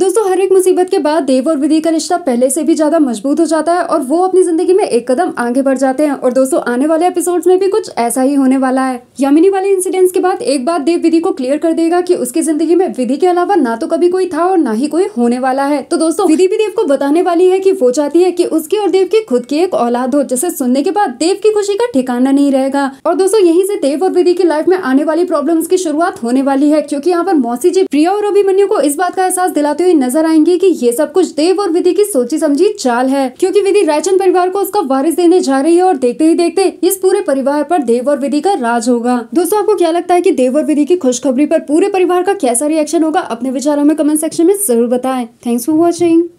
दोस्तों हर एक मुसीबत के बाद देव और विधि का रिश्ता पहले से भी ज़्यादा मजबूत हो जाता है और वो अपनी ज़िंदगी में एक कदम आगे बढ़ जाते हैं और दोस्तों आने वाले एपिसोड्स में भी कुछ ऐसा ही होने वाला है यामिनी वाले इंसिडेंट्स के बाद एक बात देव विधि को क्लियर कर देगा कि उसकी ज़िंदगी में विधि के अलावा ना तो कभी कोई था और ना ही कोई होने वाला है तो दोस्तों विधि भी देव को बताने वाली है की वो चाहती है की उसकी और देव की खुद की एक औलाद हो जिसे सुनने के बाद देव की खुशी का ठिकाना नहीं रहेगा और दोस्तों यही से देव और विधि की लाइफ में आने वाली प्रॉब्लम की शुरुआत होने वाली है क्यूँकी यहाँ पर मौसी जी प्रिया और अभिमन्यु को इस बात का एहसास दिलाते करते हुए नजर आएंगे कि ये सब कुछ देव और विधि की सोची समझी चाल है क्योंकि विधि रायचंद परिवार को उसका वारिस देने जा रही है और देखते ही देखते इस पूरे परिवार पर देव और विधि का राज होगा दोस्तों आपको क्या लगता है की देव और विधि की खुशखबरी पर पूरे परिवार का कैसा रिएक्शन होगा अपने विचारों में कमेंट सेक्शन में जरूर बताए थैंक्स फॉर वॉचिंग